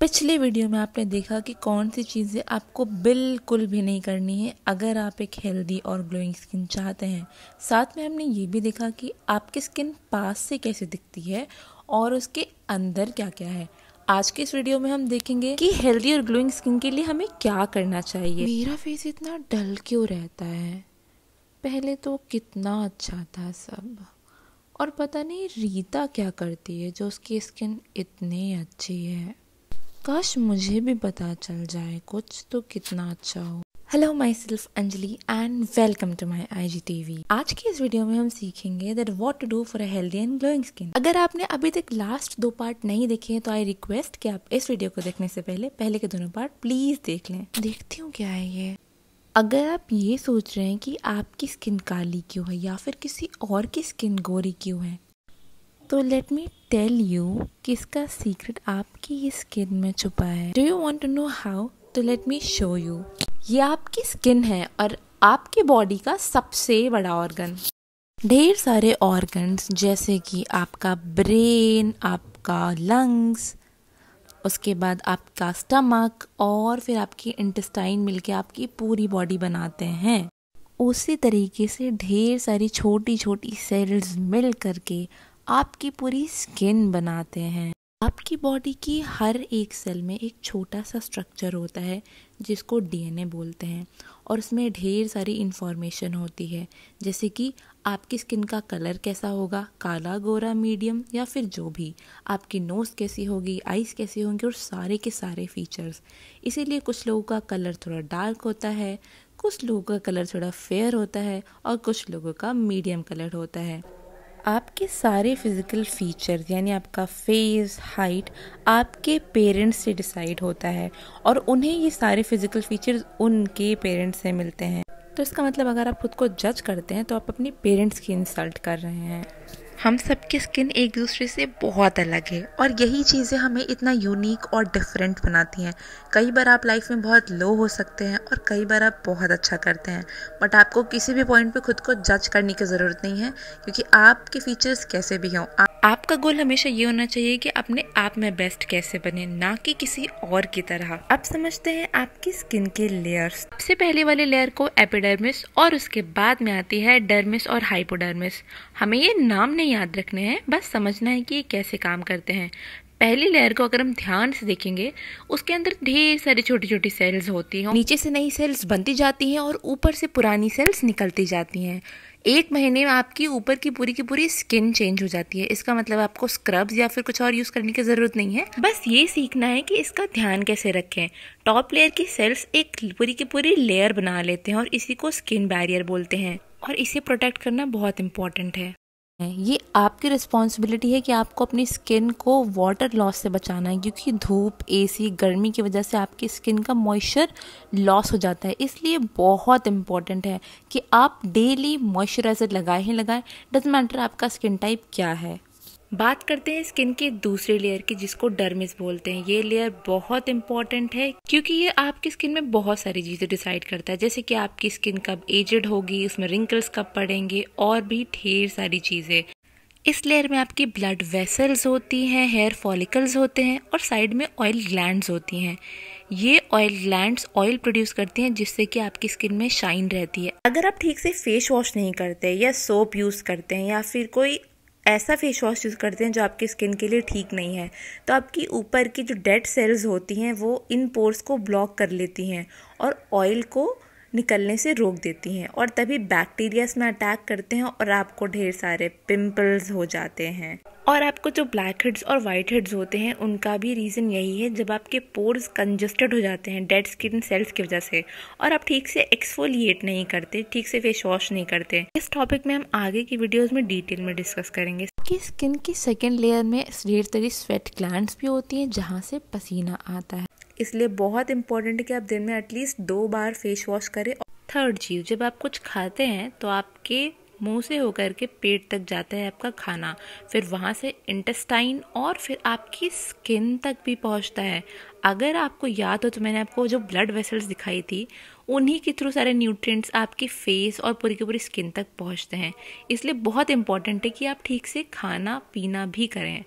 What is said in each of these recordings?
पिछले वीडियो में आपने देखा कि कौन सी चीज़ें आपको बिल्कुल भी नहीं करनी है अगर आप एक हेल्दी और ग्लोइंग स्किन चाहते हैं साथ में हमने ये भी देखा कि आपकी स्किन पास से कैसे दिखती है और उसके अंदर क्या क्या है आज के इस वीडियो में हम देखेंगे कि हेल्दी और ग्लोइंग स्किन के लिए हमें क्या करना चाहिए मेरा फेस इतना डल क्यों रहता है पहले तो कितना अच्छा था सब और पता नहीं रीता क्या करती है जो उसकी स्किन इतनी अच्छी है काश मुझे भी पता चल जाए कुछ तो कितना अच्छा हो hello my self Anjali and welcome to my I G V आज की इस वीडियो में हम सीखेंगे that what to do for a healthy and glowing skin अगर आपने अभी तक लास्ट दो पार्ट नहीं देखे हैं तो आई रिक्वेस्ट कि आप इस वीडियो को देखने से पहले पहले के दोनों पार्ट प्लीज देख लें देखती हूँ क्या है ये अगर आप ये सोच रहे हैं कि आपकी स्किन काली क्यों है या फिर किसी और की स्किन गोरी क्यों है तो लेट मी टेल यू किसका सीक्रेट आपकी ही स्किन में छुपा है do you want to know how तो लेट मी शो यू ये आपकी स्किन है और आपके बॉडी का सबसे बड़ा ऑर्गन ढेर सारे ऑर्गन्स जैसे कि आपका ब्रेन आपका लंग्स उसके बाद आपका स्टमक और फिर आपकी इंटेस्टाइन मिलके आपकी पूरी बॉडी बनाते हैं उसी तरीके से ढेर सारी छोटी छोटी सेल्स मिल करके आपकी पूरी स्किन बनाते हैं आपकी बॉडी की हर एक सेल में एक छोटा सा स्ट्रक्चर होता है जिसको डीएनए बोलते हैं और उसमें ढेर सारी इन्फॉर्मेशन होती है जैसे कि आपकी स्किन का कलर कैसा होगा काला गोरा मीडियम या फिर जो भी आपकी नोज़ कैसी होगी आइज़ कैसी होंगी और सारे के सारे फीचर्स इसीलिए कुछ लोगों का कलर थोड़ा डार्क होता है कुछ लोगों का कलर थोड़ा फेयर होता है और कुछ लोगों का मीडियम कलर होता है आपके सारे फिज़िकल फ़ीचर्स यानी आपका फेस हाइट आपके पेरेंट्स से डिसाइड होता है और उन्हें ये सारे फिज़िकल फ़ीचर्स उनके पेरेंट्स से मिलते हैं तो इसका मतलब अगर आप खुद को जज करते हैं तो आप अपने पेरेंट्स की इंसल्ट कर रहे हैं हम सबकी स्किन एक दूसरे से बहुत अलग है और यही चीज़ें हमें इतना यूनिक और डिफरेंट बनाती हैं कई बार आप लाइफ में बहुत लो हो सकते हैं और कई बार आप बहुत अच्छा करते हैं बट आपको किसी भी पॉइंट पे खुद को जज करने की ज़रूरत नहीं है क्योंकि आपके फीचर्स कैसे भी हों आपका गोल हमेशा ये होना चाहिए कि अपने आप में बेस्ट कैसे बने ना कि किसी और की तरह अब समझते हैं आपकी स्किन के लेयर्स सबसे पहले वाले लेयर को एपिडर्मिस और उसके बाद में आती है डर्मिस और हाइपोडर्मिस हमें ये नाम नहीं याद रखने हैं बस समझना है कि ये कैसे काम करते हैं पहली लेयर को अगर हम ध्यान से देखेंगे उसके अंदर ढेर सारी छोटी छोटी सेल्स होती हैं नीचे से नई सेल्स बनती जाती हैं और ऊपर से पुरानी सेल्स निकलती जाती हैं एक महीने में आपकी ऊपर की पूरी की पूरी स्किन चेंज हो जाती है इसका मतलब आपको स्क्रब्स या फिर कुछ और यूज़ करने की ज़रूरत नहीं है बस ये सीखना है कि इसका ध्यान कैसे रखें टॉप लेयर की सेल्स एक पूरी की पूरी लेयर बना लेते हैं और इसी को स्किन बैरियर बोलते हैं और इसे प्रोटेक्ट करना बहुत इंपॉर्टेंट है है ये आपकी रिस्पॉन्सिबिलिटी है कि आपको अपनी स्किन को वाटर लॉस से बचाना है क्योंकि धूप एसी गर्मी की वजह से आपकी स्किन का मॉइस्चर लॉस हो जाता है इसलिए बहुत इम्पॉर्टेंट है कि आप डेली मॉइस्चराइज़र लगाए ही लगाएं डजेंट मैटर आपका स्किन टाइप क्या है बात करते हैं स्किन के दूसरे लेयर की जिसको डर्मिस बोलते हैं ये लेयर बहुत इंपॉर्टेंट है क्योंकि ये आपकी स्किन में बहुत सारी चीज़ें डिसाइड करता है जैसे कि आपकी स्किन कब एजेड होगी उसमें रिंकल्स कब पड़ेंगे और भी ढेर सारी चीज़ें इस लेयर में आपकी ब्लड वेसल्स होती हैं हेयर फॉलिकल्स होते हैं और साइड में ऑयल ग्लैंड होती हैं ये ऑयल ग्लैंड ऑयल प्रोड्यूस करती हैं जिससे कि आपकी स्किन में शाइन रहती है अगर आप ठीक से फेस वॉश नहीं करते या सोप यूज़ करते हैं या फिर कोई ऐसा फेस वॉश यूज़ करते हैं जो आपकी स्किन के लिए ठीक नहीं है तो आपकी ऊपर की जो डेड सेल्स होती हैं वो इन पोर्स को ब्लॉक कर लेती हैं और ऑयल को निकलने से रोक देती हैं और तभी बैक्टीरिया इसमें अटैक करते हैं और आपको ढेर सारे पिंपल्स हो जाते हैं और आपको जो ब्लैक हेड्स और वाइट हेड्स होते हैं उनका भी रीज़न यही है जब आपके पोर्स कंजस्टेड हो जाते हैं डेड स्किन सेल्स की वजह से और आप ठीक से एक्सफोलिएट नहीं करते ठीक से फेस वॉश नहीं करते इस टॉपिक में हम आगे की वीडियोस में डिटेल में डिस्कस करेंगे आपकी स्किन की सेकेंड लेयर में ढेर तरी स्वेट ग्लैंड भी होती हैं जहाँ से पसीना आता है इसलिए बहुत इंपॉर्टेंट है कि आप दिन में एटलीस्ट दो बार फेस वॉश करें थर्ड चीज़ जब आप कुछ खाते हैं तो आपके मुंह से होकर के पेट तक जाता है आपका खाना फिर वहाँ से इंटेस्टाइन और फिर आपकी स्किन तक भी पहुँचता है अगर आपको याद हो तो मैंने आपको जो ब्लड वेसल्स दिखाई थी उन्हीं के थ्रू सारे न्यूट्रिएंट्स आपके फेस और पूरी की पूरी स्किन तक पहुँचते हैं इसलिए बहुत इंपॉर्टेंट है कि आप ठीक से खाना पीना भी करें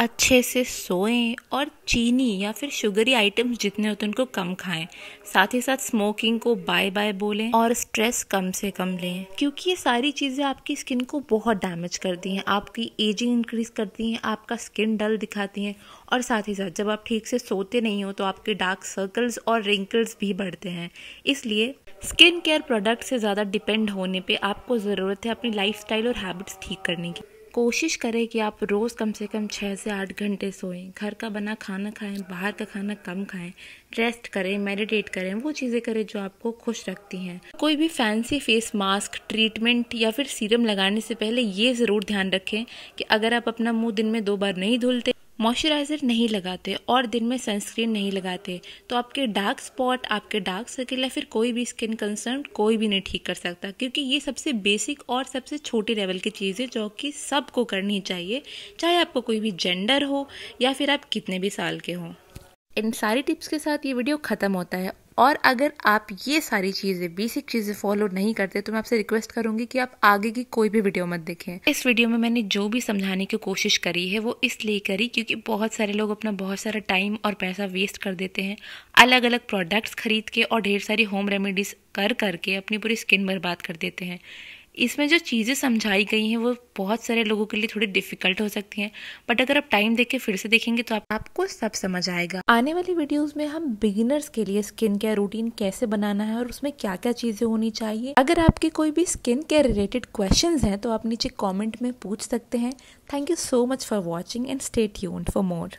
अच्छे से सोएं और चीनी या फिर शुगरी आइटम्स जितने होते हैं उनको कम खाएं साथ ही साथ स्मोकिंग को बाय बाय बोलें और स्ट्रेस कम से कम लें क्योंकि ये सारी चीज़ें आपकी स्किन को बहुत डैमेज करती हैं आपकी एजिंग इंक्रीज करती हैं आपका स्किन डल दिखाती हैं और साथ ही साथ जब आप ठीक से सोते नहीं हो तो आपके डार्क सर्कल्स और रिंकल्स भी बढ़ते हैं इसलिए स्किन केयर प्रोडक्ट से ज़्यादा डिपेंड होने पर आपको ज़रूरत है अपनी लाइफ और हैबिट्स ठीक करने की कोशिश करें कि आप रोज़ कम से कम छः से आठ घंटे सोएं घर का बना खाना खाएं बाहर का खाना कम खाएं रेस्ट करें मेडिटेट करें वो चीज़ें करें जो आपको खुश रखती हैं कोई भी फैंसी फेस मास्क ट्रीटमेंट या फिर सीरम लगाने से पहले ये ज़रूर ध्यान रखें कि अगर आप अपना मुंह दिन में दो बार नहीं धुलते मॉइस्चराइज़र नहीं लगाते और दिन में सनस्क्रीन नहीं लगाते तो आपके डार्क स्पॉट आपके डार्क सर्किल या फिर कोई भी स्किन कंसर्न कोई भी नहीं ठीक कर सकता क्योंकि ये सबसे बेसिक और सबसे छोटे लेवल की चीज़ है जो कि सबको करनी चाहिए चाहे आपको कोई भी जेंडर हो या फिर आप कितने भी साल के हों इन सारी टिप्स के साथ ये वीडियो ख़त्म होता है और अगर आप ये सारी चीज़ें बेसिक चीज़ें फॉलो नहीं करते तो मैं आपसे रिक्वेस्ट करूंगी कि आप आगे की कोई भी वीडियो मत देखें इस वीडियो में मैंने जो भी समझाने की कोशिश करी है वो इसलिए करी क्योंकि बहुत सारे लोग अपना बहुत सारा टाइम और पैसा वेस्ट कर देते हैं अलग अलग प्रोडक्ट्स खरीद के और ढेर सारी होम रेमेडीज़ कर करके अपनी पूरी स्किन बर्बाद कर देते हैं इसमें जो चीज़ें समझाई गई हैं वो बहुत सारे लोगों के लिए थोड़ी डिफिकल्ट हो सकती हैं बट अगर आप टाइम देख के फिर से देखेंगे तो आप, आपको सब समझ आएगा आने वाली वीडियोस में हम बिगिनर्स के लिए स्किन केयर रूटीन कैसे बनाना है और उसमें क्या क्या चीज़ें होनी चाहिए अगर आपके कोई भी स्किन केयर रिलेटेड क्वेश्चन हैं तो आप नीचे कॉमेंट में पूछ सकते हैं thank you so much for watching and stay यून फॉर मोर